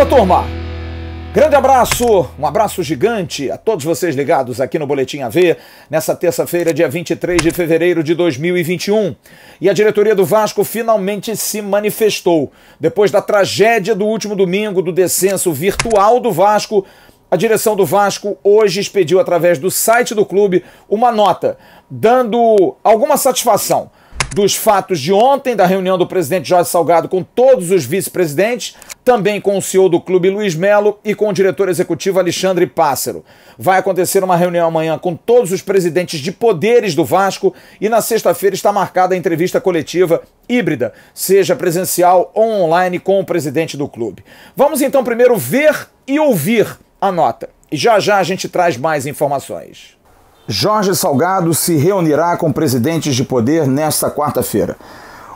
Fala, turma! Grande abraço, um abraço gigante a todos vocês ligados aqui no Boletim AV, nessa terça-feira, dia 23 de fevereiro de 2021. E a diretoria do Vasco finalmente se manifestou. Depois da tragédia do último domingo do descenso virtual do Vasco, a direção do Vasco hoje expediu através do site do clube uma nota dando alguma satisfação dos fatos de ontem, da reunião do presidente Jorge Salgado com todos os vice-presidentes, também com o CEO do clube Luiz Melo e com o diretor executivo Alexandre Pássaro. Vai acontecer uma reunião amanhã com todos os presidentes de poderes do Vasco e na sexta-feira está marcada a entrevista coletiva híbrida, seja presencial ou online com o presidente do clube. Vamos então primeiro ver e ouvir a nota. E já já a gente traz mais informações. Jorge Salgado se reunirá com presidentes de poder nesta quarta-feira.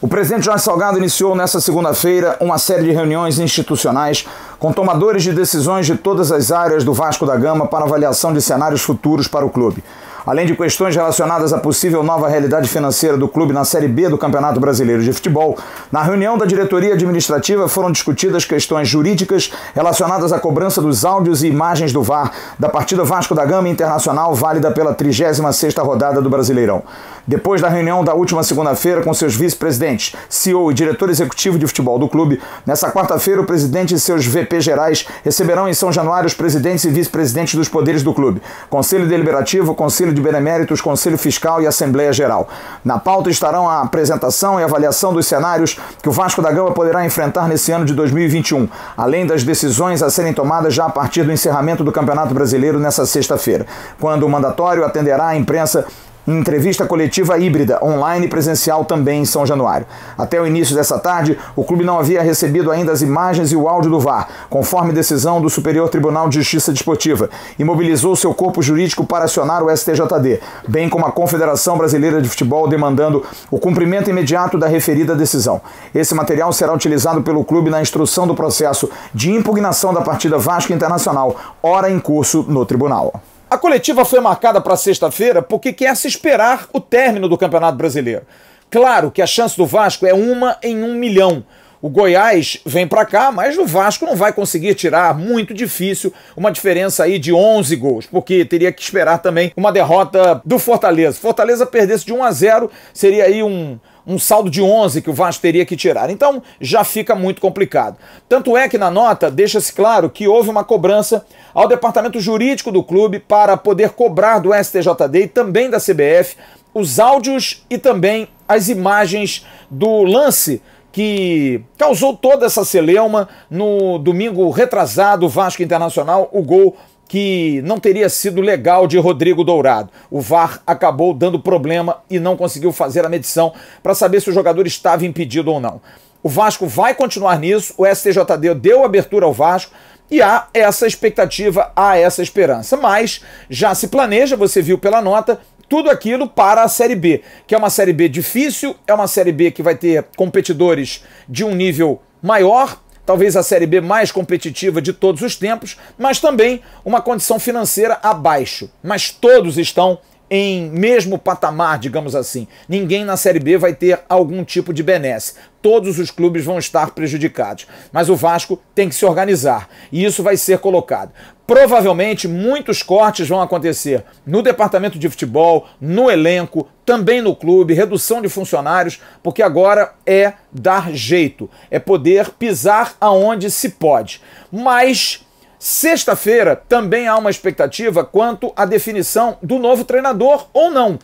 O presidente Jorge Salgado iniciou nesta segunda-feira uma série de reuniões institucionais com tomadores de decisões de todas as áreas do Vasco da Gama para avaliação de cenários futuros para o clube além de questões relacionadas à possível nova realidade financeira do clube na Série B do Campeonato Brasileiro de Futebol, na reunião da diretoria administrativa foram discutidas questões jurídicas relacionadas à cobrança dos áudios e imagens do VAR da partida Vasco da Gama Internacional válida pela 36 rodada do Brasileirão. Depois da reunião da última segunda-feira com seus vice-presidentes, CEO e diretor executivo de futebol do clube, nessa quarta-feira o presidente e seus VP gerais receberão em São Januário os presidentes e vice-presidentes dos poderes do clube, Conselho Deliberativo, Conselho Conselho de Beneméritos, Conselho Fiscal e Assembleia Geral. Na pauta estarão a apresentação e avaliação dos cenários que o Vasco da Gama poderá enfrentar nesse ano de 2021, além das decisões a serem tomadas já a partir do encerramento do Campeonato Brasileiro nessa sexta-feira, quando o mandatório atenderá à imprensa em entrevista coletiva híbrida, online e presencial também em São Januário. Até o início dessa tarde, o clube não havia recebido ainda as imagens e o áudio do VAR, conforme decisão do Superior Tribunal de Justiça Desportiva, e mobilizou seu corpo jurídico para acionar o STJD, bem como a Confederação Brasileira de Futebol demandando o cumprimento imediato da referida decisão. Esse material será utilizado pelo clube na instrução do processo de impugnação da partida Vasco Internacional, hora em curso no tribunal. A coletiva foi marcada para sexta-feira porque quer se esperar o término do Campeonato Brasileiro. Claro que a chance do Vasco é uma em um milhão. O Goiás vem para cá, mas o Vasco não vai conseguir tirar, muito difícil, uma diferença aí de 11 gols, porque teria que esperar também uma derrota do Fortaleza. Fortaleza perdesse de 1 a 0, seria aí um, um saldo de 11 que o Vasco teria que tirar. Então já fica muito complicado. Tanto é que na nota deixa-se claro que houve uma cobrança ao departamento jurídico do clube para poder cobrar do STJD e também da CBF os áudios e também as imagens do lance que causou toda essa celeuma no domingo retrasado, Vasco Internacional, o gol que não teria sido legal de Rodrigo Dourado. O VAR acabou dando problema e não conseguiu fazer a medição para saber se o jogador estava impedido ou não. O Vasco vai continuar nisso, o STJD deu abertura ao Vasco, e há essa expectativa, há essa esperança. Mas já se planeja, você viu pela nota, tudo aquilo para a Série B, que é uma Série B difícil, é uma Série B que vai ter competidores de um nível maior, talvez a Série B mais competitiva de todos os tempos, mas também uma condição financeira abaixo. Mas todos estão em mesmo patamar, digamos assim. Ninguém na Série B vai ter algum tipo de benesse. Todos os clubes vão estar prejudicados. Mas o Vasco tem que se organizar e isso vai ser colocado. Provavelmente muitos cortes vão acontecer no departamento de futebol, no elenco, também no clube, redução de funcionários, porque agora é dar jeito, é poder pisar aonde se pode. Mas sexta-feira também há uma expectativa quanto à definição do novo treinador ou não.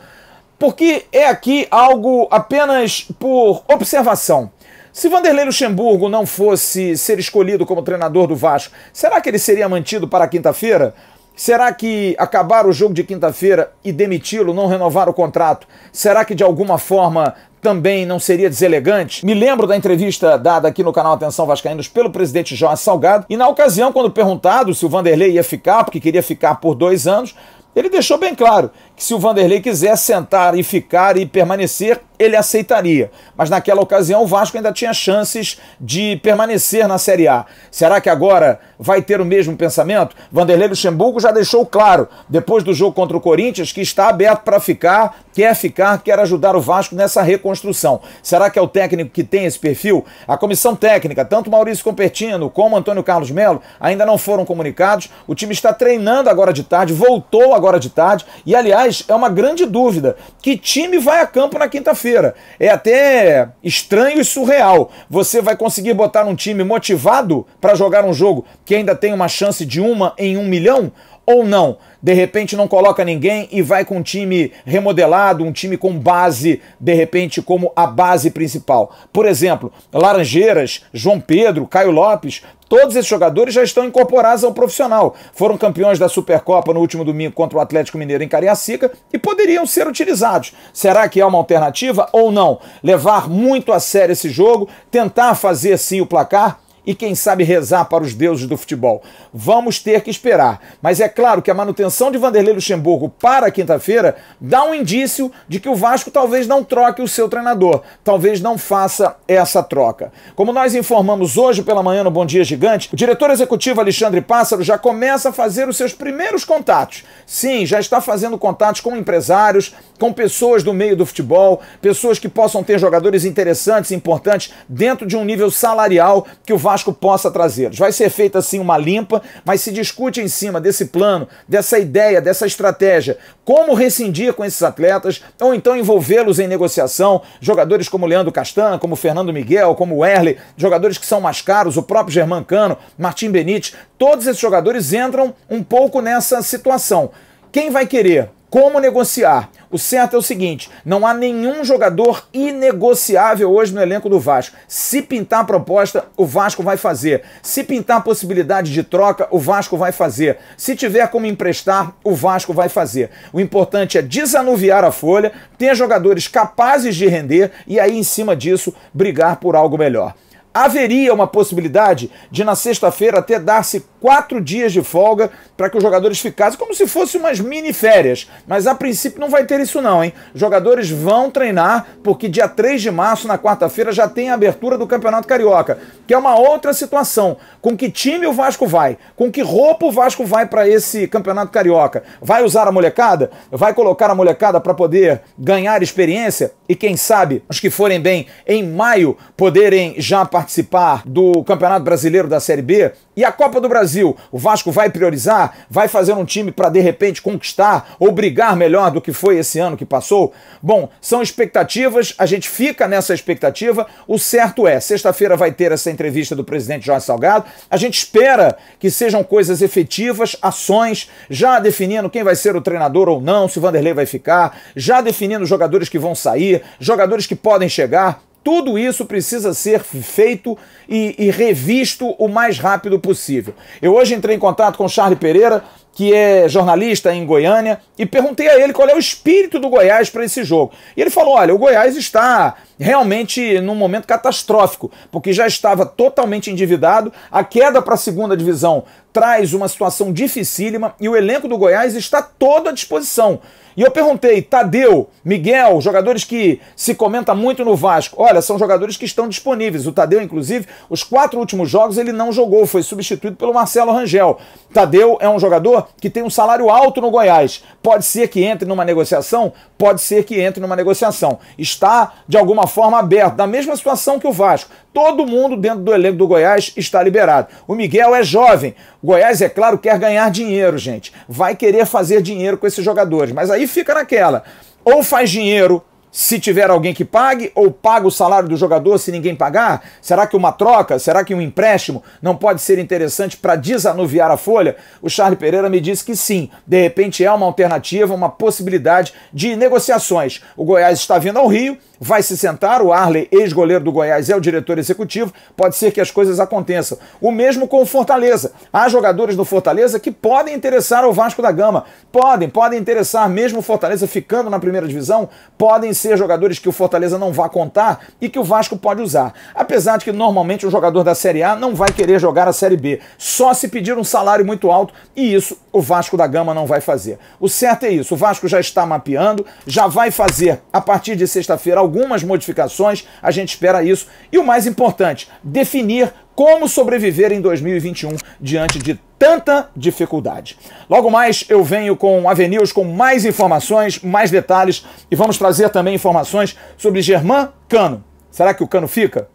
Porque é aqui algo apenas por observação. Se Vanderlei Luxemburgo não fosse ser escolhido como treinador do Vasco, será que ele seria mantido para quinta-feira? Será que acabar o jogo de quinta-feira e demiti-lo, não renovar o contrato, será que de alguma forma também não seria deselegante? Me lembro da entrevista dada aqui no canal Atenção Vascaínos pelo presidente Jorge Salgado, e na ocasião, quando perguntado se o Vanderlei ia ficar, porque queria ficar por dois anos, ele deixou bem claro que se o Vanderlei quiser sentar e ficar e permanecer, ele aceitaria. Mas naquela ocasião o Vasco ainda tinha chances de permanecer na Série A. Será que agora vai ter o mesmo pensamento? Vanderlei Luxemburgo já deixou claro, depois do jogo contra o Corinthians, que está aberto para ficar, quer ficar, quer ajudar o Vasco nessa reconstrução. Será que é o técnico que tem esse perfil? A comissão técnica, tanto Maurício Compertino como Antônio Carlos Melo, ainda não foram comunicados. O time está treinando agora de tarde, voltou agora de tarde. E, aliás, é uma grande dúvida: que time vai a campo na quinta-feira? feira É até estranho e surreal. Você vai conseguir botar um time motivado para jogar um jogo que ainda tem uma chance de uma em um milhão? ou não? De repente não coloca ninguém e vai com um time remodelado, um time com base, de repente, como a base principal. Por exemplo, Laranjeiras, João Pedro, Caio Lopes, todos esses jogadores já estão incorporados ao profissional. Foram campeões da Supercopa no último domingo contra o Atlético Mineiro em Cariacica e poderiam ser utilizados. Será que é uma alternativa ou não? Levar muito a sério esse jogo, tentar fazer sim o placar? e quem sabe rezar para os deuses do futebol. Vamos ter que esperar. Mas é claro que a manutenção de Vanderlei Luxemburgo para quinta-feira dá um indício de que o Vasco talvez não troque o seu treinador, talvez não faça essa troca. Como nós informamos hoje pela manhã no Bom Dia Gigante, o diretor executivo Alexandre Pássaro já começa a fazer os seus primeiros contatos. Sim, já está fazendo contatos com empresários, com pessoas do meio do futebol, pessoas que possam ter jogadores interessantes, importantes, dentro de um nível salarial que o Vasco Vasco possa trazê-los. Vai ser feita sim uma limpa, mas se discute em cima desse plano, dessa ideia, dessa estratégia, como rescindir com esses atletas ou então envolvê-los em negociação. Jogadores como Leandro Castan, como Fernando Miguel, como Erle, jogadores que são mais caros, o próprio Germancano, Martim Benítez, todos esses jogadores entram um pouco nessa situação. Quem vai querer? Como negociar? O certo é o seguinte: não há nenhum jogador inegociável hoje no elenco do Vasco. Se pintar a proposta, o Vasco vai fazer. Se pintar a possibilidade de troca, o Vasco vai fazer. Se tiver como emprestar, o Vasco vai fazer. O importante é desanuviar a folha, ter jogadores capazes de render e aí, em cima disso, brigar por algo melhor haveria uma possibilidade de, na sexta-feira, até dar-se quatro dias de folga para que os jogadores ficassem, como se fossem umas mini férias. Mas a princípio não vai ter isso, não, hein? Jogadores vão treinar, porque dia 3 de março, na quarta-feira, já tem a abertura do Campeonato Carioca, que é uma outra situação. Com que time o Vasco vai? Com que roupa o Vasco vai para esse Campeonato Carioca? Vai usar a molecada? Vai colocar a molecada para poder ganhar experiência? E quem sabe, os que forem bem em maio, poderem já participar participar do Campeonato Brasileiro da Série B e a Copa do Brasil. O Vasco vai priorizar, vai fazer um time para de repente conquistar ou brigar melhor do que foi esse ano que passou? Bom, são expectativas, a gente fica nessa expectativa. O certo é, sexta-feira vai ter essa entrevista do presidente Jorge Salgado. A gente espera que sejam coisas efetivas, ações, já definindo quem vai ser o treinador ou não, se o Vanderlei vai ficar, já definindo jogadores que vão sair, jogadores que podem chegar tudo isso precisa ser feito e, e revisto o mais rápido possível. Eu hoje entrei em contato com o Charlie Pereira, que é jornalista em Goiânia, e perguntei a ele qual é o espírito do Goiás para esse jogo. E ele falou: olha, o Goiás está realmente num momento catastrófico, porque já estava totalmente endividado. A queda para a segunda divisão traz uma situação dificílima e o elenco do Goiás está todo à disposição. E eu perguntei, Tadeu, Miguel, jogadores que se comenta muito no Vasco. Olha, são jogadores que estão disponíveis. O Tadeu, inclusive, os quatro últimos jogos ele não jogou, foi substituído pelo Marcelo Rangel. Tadeu é um jogador que tem um salário alto no Goiás. Pode ser que entre numa negociação, pode ser que entre numa negociação. Está, de alguma forma aberta, na mesma situação que o Vasco. Todo mundo dentro do elenco do Goiás está liberado. O Miguel é jovem. O Goiás, é claro, quer ganhar dinheiro, gente. Vai querer fazer dinheiro com esses jogadores. Mas aí fica naquela. Ou faz dinheiro se tiver alguém que pague ou paga o salário do jogador se ninguém pagar? Será que uma troca, será que um empréstimo não pode ser interessante para desanuviar a folha? O Charles Pereira me disse que sim, de repente é uma alternativa, uma possibilidade de negociações. O Goiás está vindo ao Rio, vai se sentar, o Arley, ex-goleiro do Goiás, é o diretor executivo, pode ser que as coisas aconteçam. O mesmo com o Fortaleza. Há jogadores do Fortaleza que podem interessar ao Vasco da Gama. Podem, podem interessar, mesmo o Fortaleza ficando na primeira divisão, podem ser jogadores que o Fortaleza não vá contar e que o Vasco pode usar. Apesar de que normalmente o jogador da Série A não vai querer jogar a Série B, só se pedir um salário muito alto e isso o Vasco da Gama não vai fazer. O certo é isso, o Vasco já está mapeando, já vai fazer a partir de sexta-feira algumas modificações, a gente espera isso. E o mais importante, definir como sobreviver em 2021 diante de tanta dificuldade. Logo mais eu venho com a com mais informações, mais detalhes e vamos trazer também informações sobre Germán Cano. Será que o Cano fica?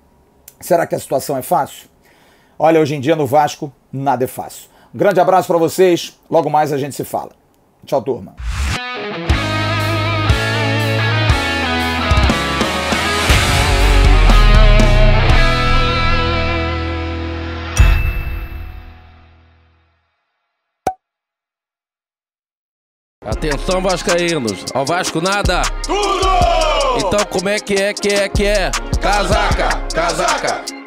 Será que a situação é fácil? Olha, hoje em dia no Vasco nada é fácil. Um grande abraço para vocês, logo mais a gente se fala. Tchau, turma. Atenção, Vascaínos. Ao Vasco nada. Tudo! Então como é que é, que é, que é? Casaca, casaca.